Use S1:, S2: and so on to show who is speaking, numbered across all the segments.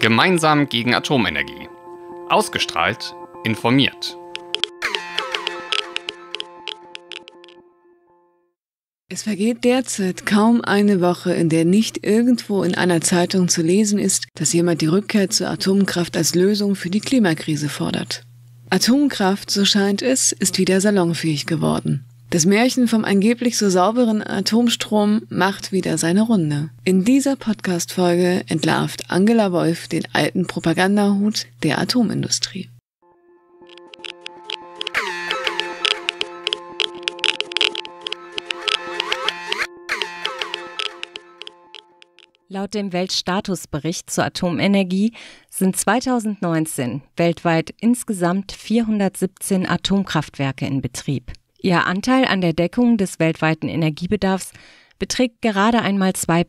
S1: Gemeinsam gegen Atomenergie. Ausgestrahlt, informiert. Es vergeht derzeit kaum eine Woche, in der nicht irgendwo in einer Zeitung zu lesen ist, dass jemand die Rückkehr zur Atomkraft als Lösung für die Klimakrise fordert. Atomkraft, so scheint es, ist wieder salonfähig geworden. Das Märchen vom angeblich so sauberen Atomstrom macht wieder seine Runde. In dieser Podcast-Folge entlarvt Angela Wolf den alten Propagandahut der Atomindustrie. Laut dem Weltstatusbericht zur Atomenergie sind 2019 weltweit insgesamt 417 Atomkraftwerke in Betrieb. Ihr Anteil an der Deckung des weltweiten Energiebedarfs beträgt gerade einmal 2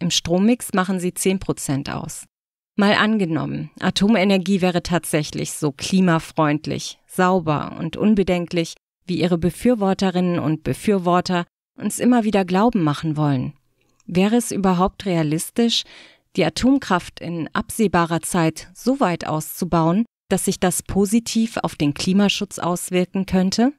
S1: Im Strommix machen sie 10 aus. Mal angenommen, Atomenergie wäre tatsächlich so klimafreundlich, sauber und unbedenklich, wie ihre Befürworterinnen und Befürworter uns immer wieder glauben machen wollen. Wäre es überhaupt realistisch, die Atomkraft in absehbarer Zeit so weit auszubauen, dass sich das positiv auf den Klimaschutz auswirken könnte?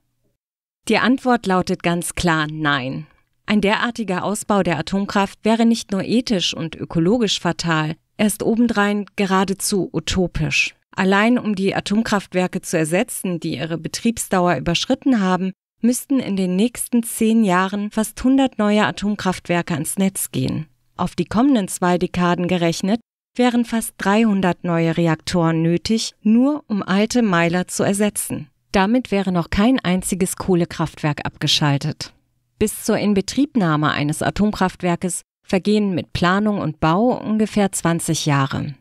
S1: Die Antwort lautet ganz klar Nein. Ein derartiger Ausbau der Atomkraft wäre nicht nur ethisch und ökologisch fatal, er ist obendrein geradezu utopisch. Allein um die Atomkraftwerke zu ersetzen, die ihre Betriebsdauer überschritten haben, müssten in den nächsten zehn Jahren fast 100 neue Atomkraftwerke ans Netz gehen. Auf die kommenden zwei Dekaden gerechnet wären fast 300 neue Reaktoren nötig, nur um alte Meiler zu ersetzen. Damit wäre noch kein einziges Kohlekraftwerk abgeschaltet. Bis zur Inbetriebnahme eines Atomkraftwerkes vergehen mit Planung und Bau ungefähr 20 Jahre.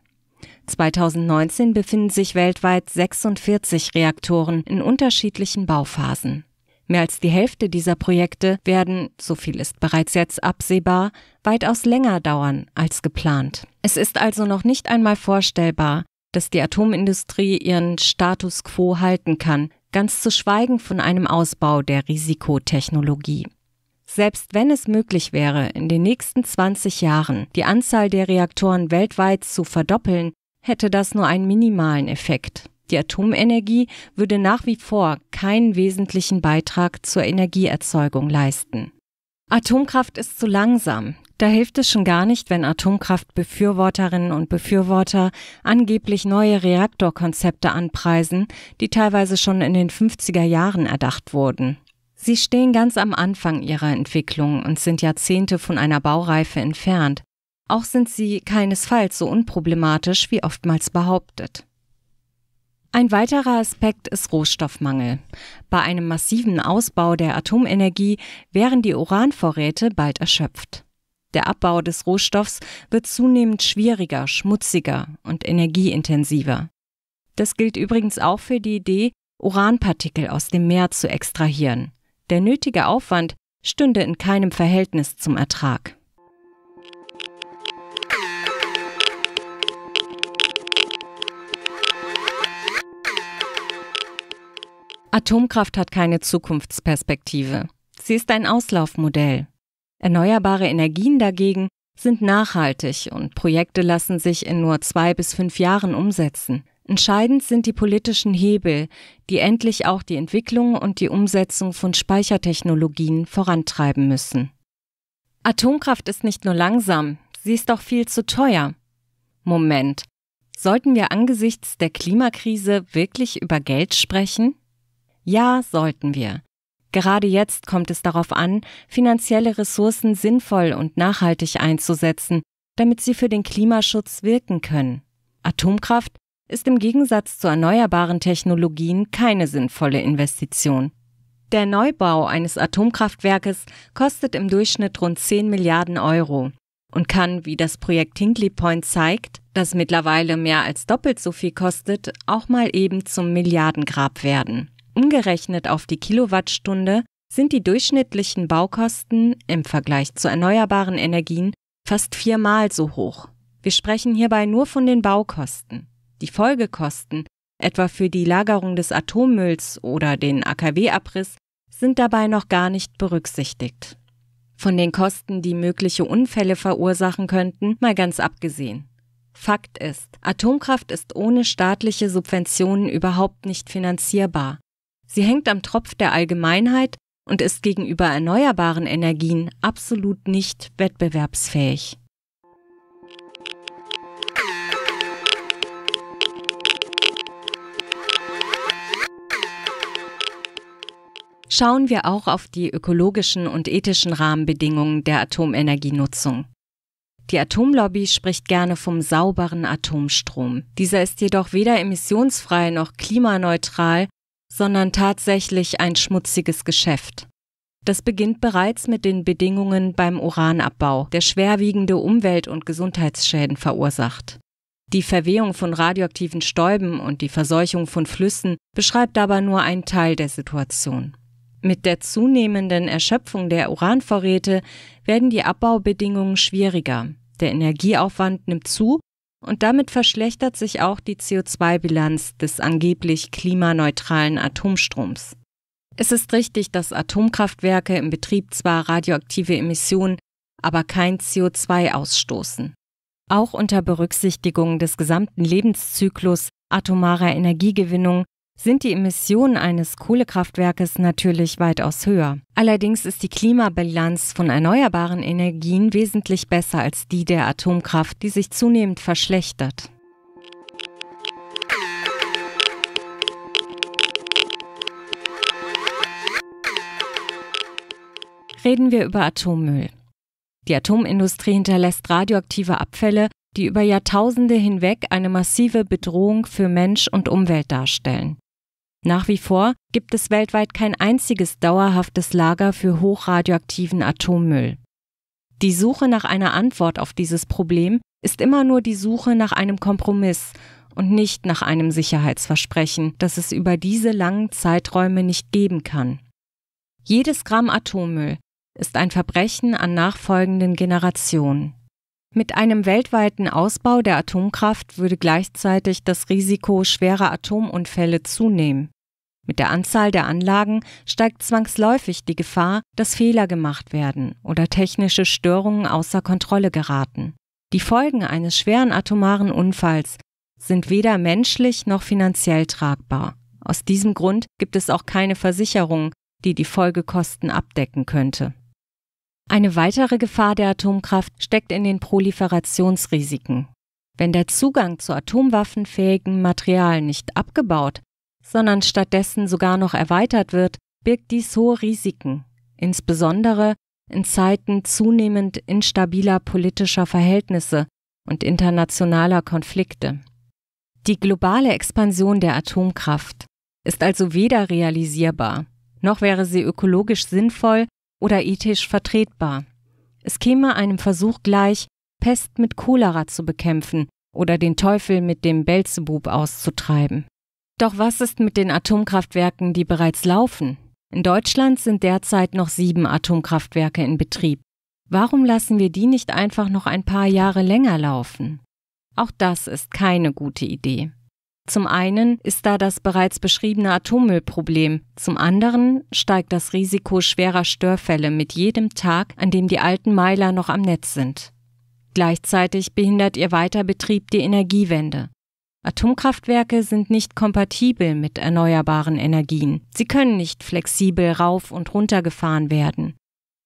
S1: 2019 befinden sich weltweit 46 Reaktoren in unterschiedlichen Bauphasen. Mehr als die Hälfte dieser Projekte werden, so viel ist bereits jetzt absehbar, weitaus länger dauern als geplant. Es ist also noch nicht einmal vorstellbar, dass die Atomindustrie ihren Status quo halten kann, ganz zu schweigen von einem Ausbau der Risikotechnologie. Selbst wenn es möglich wäre, in den nächsten 20 Jahren die Anzahl der Reaktoren weltweit zu verdoppeln, hätte das nur einen minimalen Effekt. Die Atomenergie würde nach wie vor keinen wesentlichen Beitrag zur Energieerzeugung leisten. Atomkraft ist zu langsam. Da hilft es schon gar nicht, wenn Atomkraftbefürworterinnen und Befürworter angeblich neue Reaktorkonzepte anpreisen, die teilweise schon in den 50er Jahren erdacht wurden. Sie stehen ganz am Anfang ihrer Entwicklung und sind Jahrzehnte von einer Baureife entfernt. Auch sind sie keinesfalls so unproblematisch, wie oftmals behauptet. Ein weiterer Aspekt ist Rohstoffmangel. Bei einem massiven Ausbau der Atomenergie wären die Uranvorräte bald erschöpft. Der Abbau des Rohstoffs wird zunehmend schwieriger, schmutziger und energieintensiver. Das gilt übrigens auch für die Idee, Uranpartikel aus dem Meer zu extrahieren. Der nötige Aufwand stünde in keinem Verhältnis zum Ertrag. Atomkraft hat keine Zukunftsperspektive. Sie ist ein Auslaufmodell. Erneuerbare Energien dagegen sind nachhaltig und Projekte lassen sich in nur zwei bis fünf Jahren umsetzen. Entscheidend sind die politischen Hebel, die endlich auch die Entwicklung und die Umsetzung von Speichertechnologien vorantreiben müssen. Atomkraft ist nicht nur langsam, sie ist auch viel zu teuer. Moment, sollten wir angesichts der Klimakrise wirklich über Geld sprechen? Ja, sollten wir. Gerade jetzt kommt es darauf an, finanzielle Ressourcen sinnvoll und nachhaltig einzusetzen, damit sie für den Klimaschutz wirken können. Atomkraft ist im Gegensatz zu erneuerbaren Technologien keine sinnvolle Investition. Der Neubau eines Atomkraftwerkes kostet im Durchschnitt rund 10 Milliarden Euro und kann, wie das Projekt Hinkley Point zeigt, das mittlerweile mehr als doppelt so viel kostet, auch mal eben zum Milliardengrab werden. Umgerechnet auf die Kilowattstunde sind die durchschnittlichen Baukosten im Vergleich zu erneuerbaren Energien fast viermal so hoch. Wir sprechen hierbei nur von den Baukosten. Die Folgekosten, etwa für die Lagerung des Atommülls oder den AKW-Abriss, sind dabei noch gar nicht berücksichtigt. Von den Kosten, die mögliche Unfälle verursachen könnten, mal ganz abgesehen. Fakt ist, Atomkraft ist ohne staatliche Subventionen überhaupt nicht finanzierbar. Sie hängt am Tropf der Allgemeinheit und ist gegenüber erneuerbaren Energien absolut nicht wettbewerbsfähig. Schauen wir auch auf die ökologischen und ethischen Rahmenbedingungen der Atomenergienutzung. Die Atomlobby spricht gerne vom sauberen Atomstrom. Dieser ist jedoch weder emissionsfrei noch klimaneutral sondern tatsächlich ein schmutziges Geschäft. Das beginnt bereits mit den Bedingungen beim Uranabbau, der schwerwiegende Umwelt- und Gesundheitsschäden verursacht. Die Verwehung von radioaktiven Stäuben und die Verseuchung von Flüssen beschreibt aber nur einen Teil der Situation. Mit der zunehmenden Erschöpfung der Uranvorräte werden die Abbaubedingungen schwieriger, der Energieaufwand nimmt zu und damit verschlechtert sich auch die CO2-Bilanz des angeblich klimaneutralen Atomstroms. Es ist richtig, dass Atomkraftwerke im Betrieb zwar radioaktive Emissionen, aber kein CO2 ausstoßen. Auch unter Berücksichtigung des gesamten Lebenszyklus atomarer Energiegewinnung sind die Emissionen eines Kohlekraftwerkes natürlich weitaus höher. Allerdings ist die Klimabilanz von erneuerbaren Energien wesentlich besser als die der Atomkraft, die sich zunehmend verschlechtert. Reden wir über Atommüll. Die Atomindustrie hinterlässt radioaktive Abfälle, die über Jahrtausende hinweg eine massive Bedrohung für Mensch und Umwelt darstellen. Nach wie vor gibt es weltweit kein einziges dauerhaftes Lager für hochradioaktiven Atommüll. Die Suche nach einer Antwort auf dieses Problem ist immer nur die Suche nach einem Kompromiss und nicht nach einem Sicherheitsversprechen, das es über diese langen Zeiträume nicht geben kann. Jedes Gramm Atommüll ist ein Verbrechen an nachfolgenden Generationen. Mit einem weltweiten Ausbau der Atomkraft würde gleichzeitig das Risiko schwerer Atomunfälle zunehmen. Mit der Anzahl der Anlagen steigt zwangsläufig die Gefahr, dass Fehler gemacht werden oder technische Störungen außer Kontrolle geraten. Die Folgen eines schweren atomaren Unfalls sind weder menschlich noch finanziell tragbar. Aus diesem Grund gibt es auch keine Versicherung, die die Folgekosten abdecken könnte. Eine weitere Gefahr der Atomkraft steckt in den Proliferationsrisiken. Wenn der Zugang zu atomwaffenfähigen Material nicht abgebaut, sondern stattdessen sogar noch erweitert wird, birgt dies hohe Risiken, insbesondere in Zeiten zunehmend instabiler politischer Verhältnisse und internationaler Konflikte. Die globale Expansion der Atomkraft ist also weder realisierbar, noch wäre sie ökologisch sinnvoll oder ethisch vertretbar. Es käme einem Versuch gleich, Pest mit Cholera zu bekämpfen oder den Teufel mit dem Belzebub auszutreiben. Doch was ist mit den Atomkraftwerken, die bereits laufen? In Deutschland sind derzeit noch sieben Atomkraftwerke in Betrieb. Warum lassen wir die nicht einfach noch ein paar Jahre länger laufen? Auch das ist keine gute Idee. Zum einen ist da das bereits beschriebene Atommüllproblem, zum anderen steigt das Risiko schwerer Störfälle mit jedem Tag, an dem die alten Meiler noch am Netz sind. Gleichzeitig behindert ihr Weiterbetrieb die Energiewende. Atomkraftwerke sind nicht kompatibel mit erneuerbaren Energien. Sie können nicht flexibel rauf und runter gefahren werden.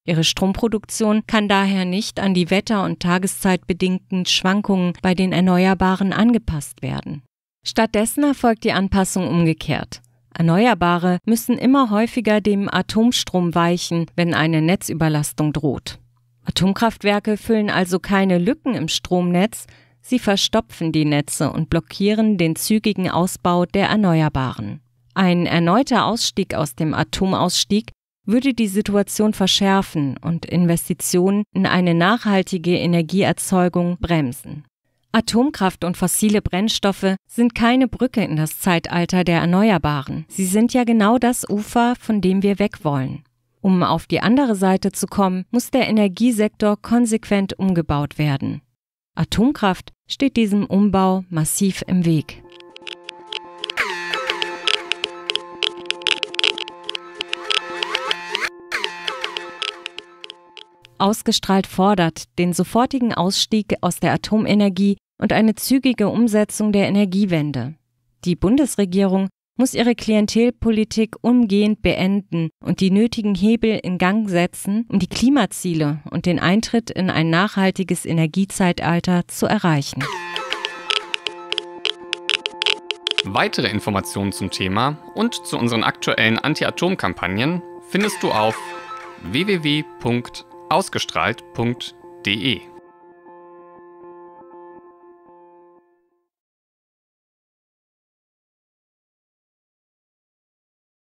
S1: Ihre Stromproduktion kann daher nicht an die wetter- und tageszeitbedingten Schwankungen bei den Erneuerbaren angepasst werden. Stattdessen erfolgt die Anpassung umgekehrt. Erneuerbare müssen immer häufiger dem Atomstrom weichen, wenn eine Netzüberlastung droht. Atomkraftwerke füllen also keine Lücken im Stromnetz, sie verstopfen die Netze und blockieren den zügigen Ausbau der Erneuerbaren. Ein erneuter Ausstieg aus dem Atomausstieg würde die Situation verschärfen und Investitionen in eine nachhaltige Energieerzeugung bremsen. Atomkraft und fossile Brennstoffe sind keine Brücke in das Zeitalter der Erneuerbaren. Sie sind ja genau das Ufer, von dem wir weg wollen. Um auf die andere Seite zu kommen, muss der Energiesektor konsequent umgebaut werden. Atomkraft steht diesem Umbau massiv im Weg. Ausgestrahlt fordert den sofortigen Ausstieg aus der Atomenergie und eine zügige Umsetzung der Energiewende. Die Bundesregierung muss ihre Klientelpolitik umgehend beenden und die nötigen Hebel in Gang setzen, um die Klimaziele und den Eintritt in ein nachhaltiges Energiezeitalter zu erreichen. Weitere Informationen zum Thema und zu unseren aktuellen Anti-Atom-Kampagnen findest du auf www.ausgestrahlt.de.